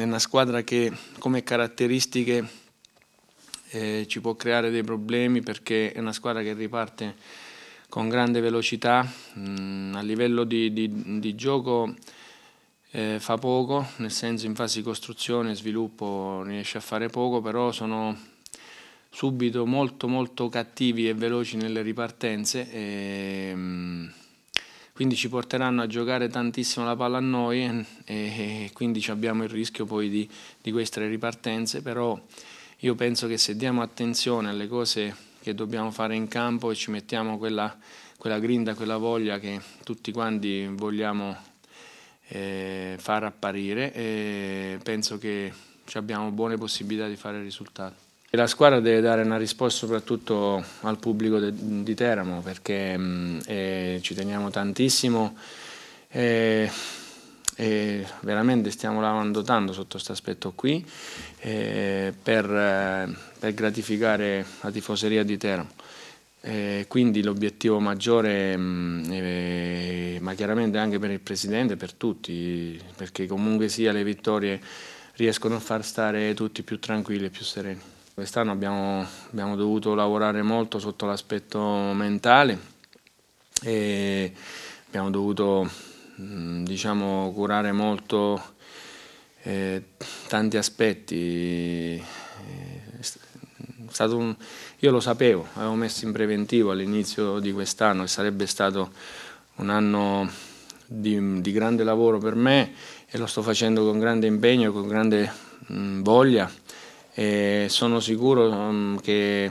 è una squadra che come caratteristiche eh, ci può creare dei problemi perché è una squadra che riparte con grande velocità, mh, mm, a livello di, di, di gioco eh, fa poco, nel senso in fase di costruzione e sviluppo riesce a fare poco, però sono subito molto molto cattivi e veloci nelle ripartenze. E, mh, mm, quindi ci porteranno a giocare tantissimo la palla a noi eh, e, e quindi abbiamo il rischio poi di, di queste ripartenze, però io penso che se diamo attenzione alle cose che dobbiamo fare in campo e ci mettiamo quella, quella grinda, quella voglia che tutti quanti vogliamo eh, far apparire, eh, penso che abbiamo buone possibilità di fare risultati e la squadra deve dare una risposta soprattutto al pubblico di Teramo perché eh, ci teniamo tantissimo e, e, veramente stiamo lavorando tanto sotto questo aspetto qui eh, per, eh, per, gratificare la tifoseria di Teramo. Eh, quindi l'obiettivo maggiore, eh, ma chiaramente anche per il Presidente, per tutti, perché comunque sia le vittorie riescono a far stare tutti più tranquilli e più sereni. Quest'anno abbiamo, abbiamo, dovuto lavorare molto sotto l'aspetto mentale e abbiamo dovuto diciamo, curare molto eh, tanti aspetti. Eh, un, io lo sapevo, avevo messo in preventivo all'inizio di quest'anno che sarebbe stato un anno di, di, grande lavoro per me e lo sto facendo con grande impegno e con grande mh, voglia e sono sicuro mm, che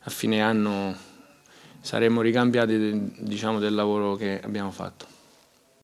a fine anno saremo ricambiati diciamo, del lavoro che abbiamo fatto.